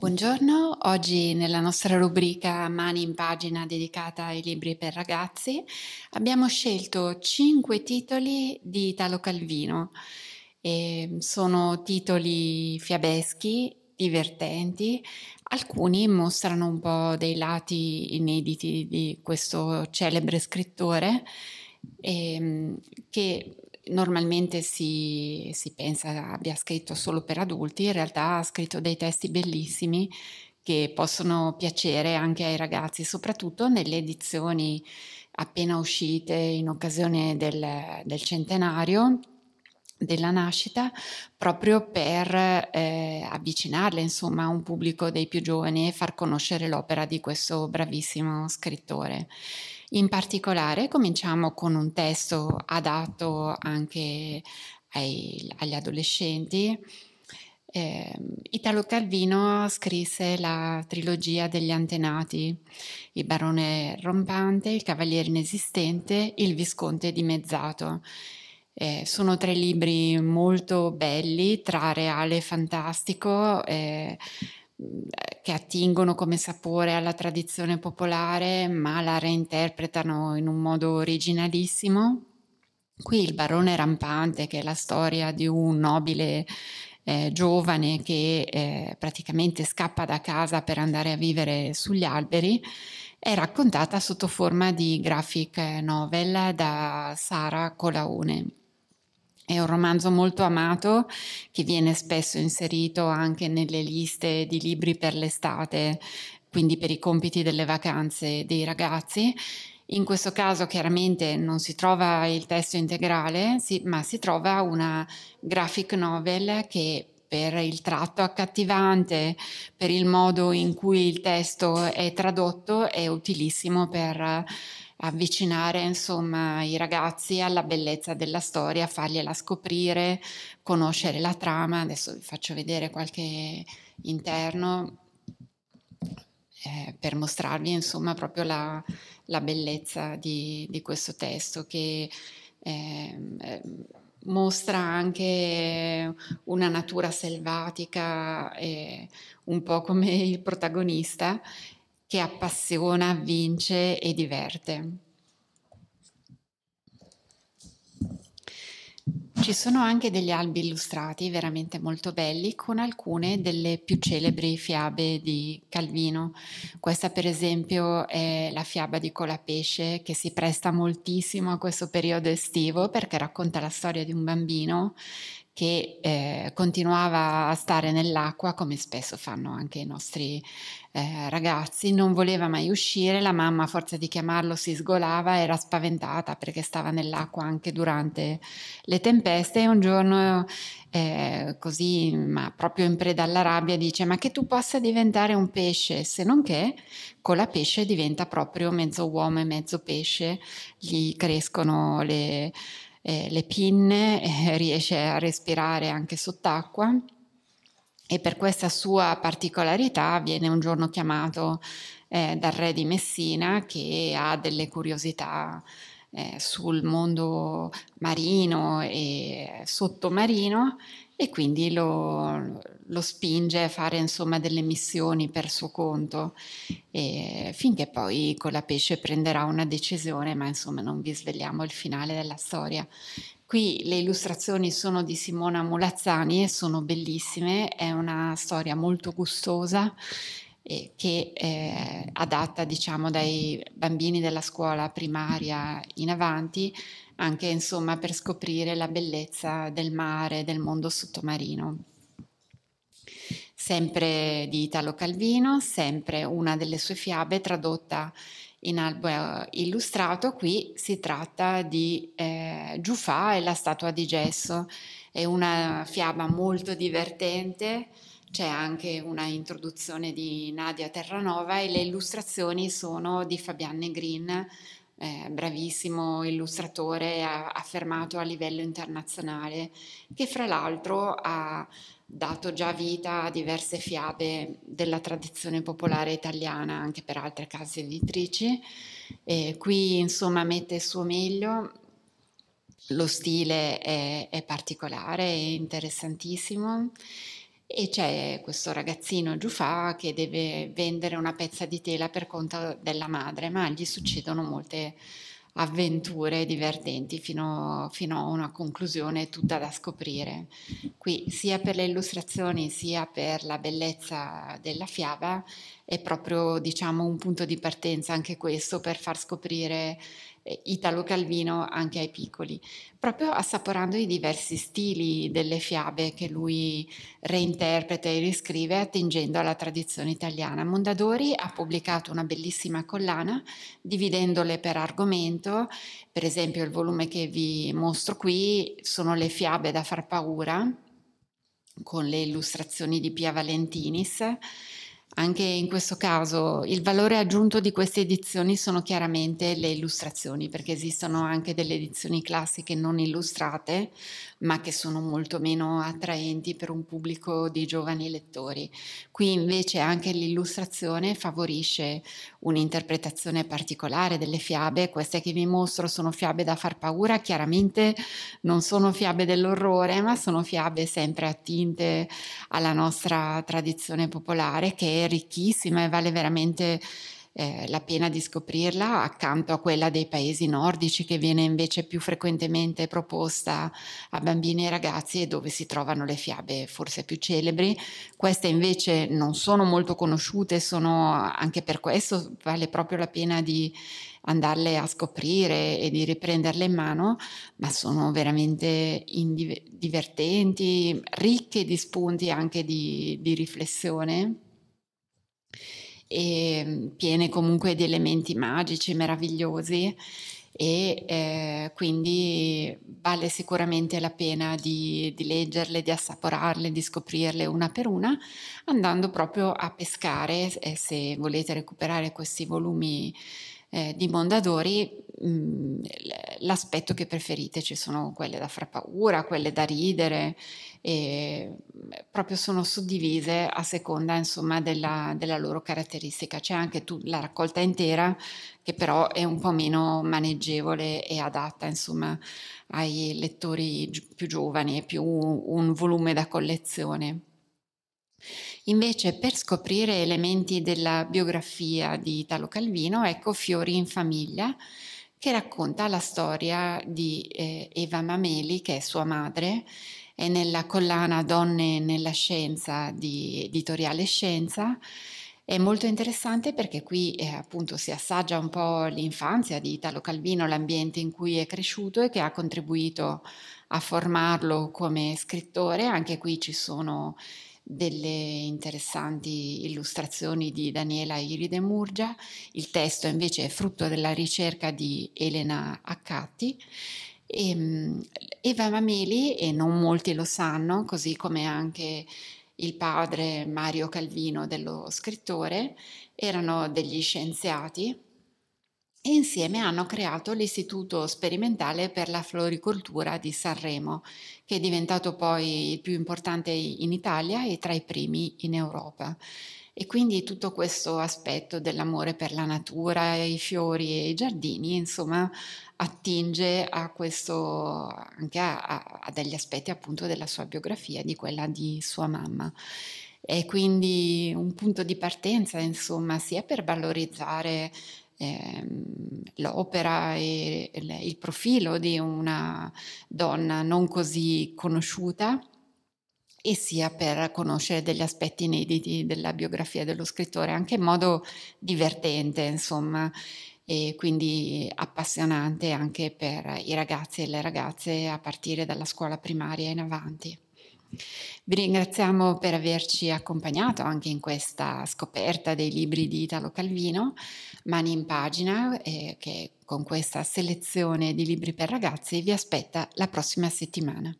Buongiorno, oggi nella nostra rubrica Mani in pagina dedicata ai libri per ragazzi abbiamo scelto cinque titoli di Italo Calvino. E mm, sono titoli fiabeschi, divertenti, alcuni mostrano un po' dei lati inediti di questo celebre scrittore ehm, che normalmente si, si pensa abbia scritto solo per adulti, in realtà ha scritto dei testi bellissimi che possono piacere anche ai ragazzi, soprattutto nelle edizioni appena uscite in occasione del, del centenario della nascita proprio per eh, avvicinarle insomma a un pubblico dei più giovani e far conoscere l'opera di questo bravissimo scrittore. In particolare cominciamo con un testo adatto anche ai, agli adolescenti. Eh, Italo Calvino scrisse la trilogia degli antenati, il barone rompante, il cavaliere inesistente, il visconte dimezzato. Eh, sono tre libri molto belli, tra reale e fantastico, eh, eh, che attingono come sapore alla tradizione popolare, ma la reinterpretano in un modo originalissimo. Qui il barone rampante, che è la storia di un nobile eh, giovane che eh, praticamente scappa da casa per andare a vivere sugli alberi, è raccontata sotto forma di graphic novel da Sara Colaone. È un romanzo molto amato che viene spesso inserito anche nelle liste di libri per l'estate, quindi per i compiti delle vacanze dei ragazzi. In questo caso chiaramente non si trova il testo integrale, si, ma si trova una graphic novel che per il tratto accattivante, per il modo in cui il testo è tradotto, è utilissimo per avvicinare insomma i ragazzi alla bellezza della storia, fargliela scoprire, conoscere la trama. Adesso vi faccio vedere qualche interno eh, per mostrarvi insomma proprio la, la bellezza di, di, questo testo che ehm, eh, mostra anche una natura selvatica, eh, un po' come il protagonista che appassiona, vince e diverte. Ci sono anche degli albi illustrati veramente molto belli con alcune delle più celebri fiabe di Calvino. Questa per esempio è la fiaba di Colapesce che si presta moltissimo a questo periodo estivo perché racconta la storia di un bambino che eh, continuava a stare nell'acqua come spesso fanno anche i nostri eh, ragazzi, non voleva mai uscire, la mamma a forza di chiamarlo si sgolava, era spaventata perché stava nell'acqua anche durante le tempeste e un giorno eh, così, ma proprio in preda alla rabbia, dice ma che tu possa diventare un pesce, se non che con la pesce diventa proprio mezzo uomo e mezzo pesce, gli crescono le eh, le pinne, eh, riesce a respirare anche sott'acqua e per questa sua particolarità viene un giorno chiamato eh, dal re di Messina che ha delle curiosità eh, sul mondo marino e sottomarino e quindi lo, lo, spinge a fare insomma delle missioni per suo conto e, finché poi con la pesce prenderà una decisione ma insomma non vi svegliamo il finale della storia qui le illustrazioni sono di Simona Mulazzani e sono bellissime è una storia molto gustosa eh, che è adatta diciamo dai bambini della scuola primaria in avanti anche insomma per scoprire la bellezza del mare, del mondo sottomarino. Sempre di Italo Calvino, sempre una delle sue fiabe tradotta in albo eh, illustrato, qui si tratta di eh, Giufà e la statua di gesso, è una fiaba molto divertente, c'è anche una introduzione di Nadia Terranova e le illustrazioni sono di Fabianne Green eh, bravissimo illustratore affermato a livello internazionale, che fra l'altro ha dato già vita a diverse fiabe della tradizione popolare italiana anche per altre case editrici. E qui insomma mette il suo meglio, lo stile è, è particolare e interessantissimo e c'è questo ragazzino Giufà che deve vendere una pezza di tela per conto della madre, ma gli succedono molte avventure divertenti fino, fino, a una conclusione tutta da scoprire. Qui sia per le illustrazioni sia per la bellezza della fiaba è proprio diciamo un punto di partenza anche questo per far scoprire eh, Italo Calvino anche ai piccoli, proprio assaporando i diversi stili delle fiabe che lui reinterpreta e riscrive attingendo alla tradizione italiana. Mondadori ha pubblicato una bellissima collana dividendole per argomento, per esempio il volume che vi mostro qui sono le fiabe da far paura con le illustrazioni di Pia Valentinis anche in questo caso il valore aggiunto di queste edizioni sono chiaramente le illustrazioni, perché esistono anche delle edizioni classiche non illustrate, ma che sono molto meno attraenti per un pubblico di giovani lettori. Qui invece anche l'illustrazione favorisce un'interpretazione particolare delle fiabe, queste che vi mostro sono fiabe da far paura, chiaramente non sono fiabe dell'orrore, ma sono fiabe sempre attinte alla nostra tradizione popolare che ricchissima e vale veramente eh, la pena di scoprirla accanto a quella dei paesi nordici che viene invece più frequentemente proposta a bambini e ragazzi e dove si trovano le fiabe forse più celebri. Queste invece non sono molto conosciute, sono anche per questo vale proprio la pena di andarle a scoprire e di riprenderle in mano, ma sono veramente indiv- divertenti, ricche di spunti anche di, di riflessione e ehm, piene comunque di elementi magici, meravigliosi e eh, quindi vale sicuramente la pena di, di, leggerle, di assaporarle, di scoprirle una per una, andando proprio a pescare, eh, se volete recuperare questi volumi eh, di Mondadori mh, mm, l'aspetto che preferite, ci sono quelle da far paura, quelle da ridere, e mm, proprio sono suddivise a seconda insomma, della, della, loro caratteristica. C'è anche tu, la raccolta intera che però è un po' meno maneggevole e adatta insomma, ai lettori più giovani, è più un volume da collezione. Invece per scoprire elementi della biografia di Italo Calvino, ecco Fiori in famiglia, che racconta la storia di eh, Eva Mameli, che è sua madre, è nella collana Donne nella Scienza di Editoriale Scienza. È molto interessante perché qui eh, appunto si assaggia un po' l'infanzia di Italo Calvino, l'ambiente in cui è cresciuto e che ha contribuito a formarlo come scrittore. Anche qui ci sono delle interessanti illustrazioni di Daniela Iride Murgia, il testo invece è frutto della ricerca di Elena Accatti. E, ehm, Eva Mameli, e non molti lo sanno, così come anche il padre Mario Calvino dello scrittore, erano degli scienziati insieme hanno creato l'Istituto Sperimentale per la Floricoltura di Sanremo, che è diventato poi il più importante in Italia e tra i primi in Europa. E quindi tutto questo aspetto dell'amore per la natura, i fiori e i giardini, insomma, attinge a questo, anche a, a degli aspetti appunto della sua biografia, di quella di sua mamma. È quindi un punto di partenza, insomma, sia per valorizzare Ehm, l'opera e il profilo di una donna non così conosciuta e sia per conoscere degli aspetti inediti della biografia dello scrittore, anche in modo divertente, insomma, e quindi appassionante anche per i ragazzi e le ragazze a partire dalla scuola primaria in avanti. Vi ringraziamo per averci accompagnato anche in questa scoperta dei libri di Italo Calvino, Mani in pagina, eh, che con questa selezione di libri per ragazzi vi aspetta la prossima settimana.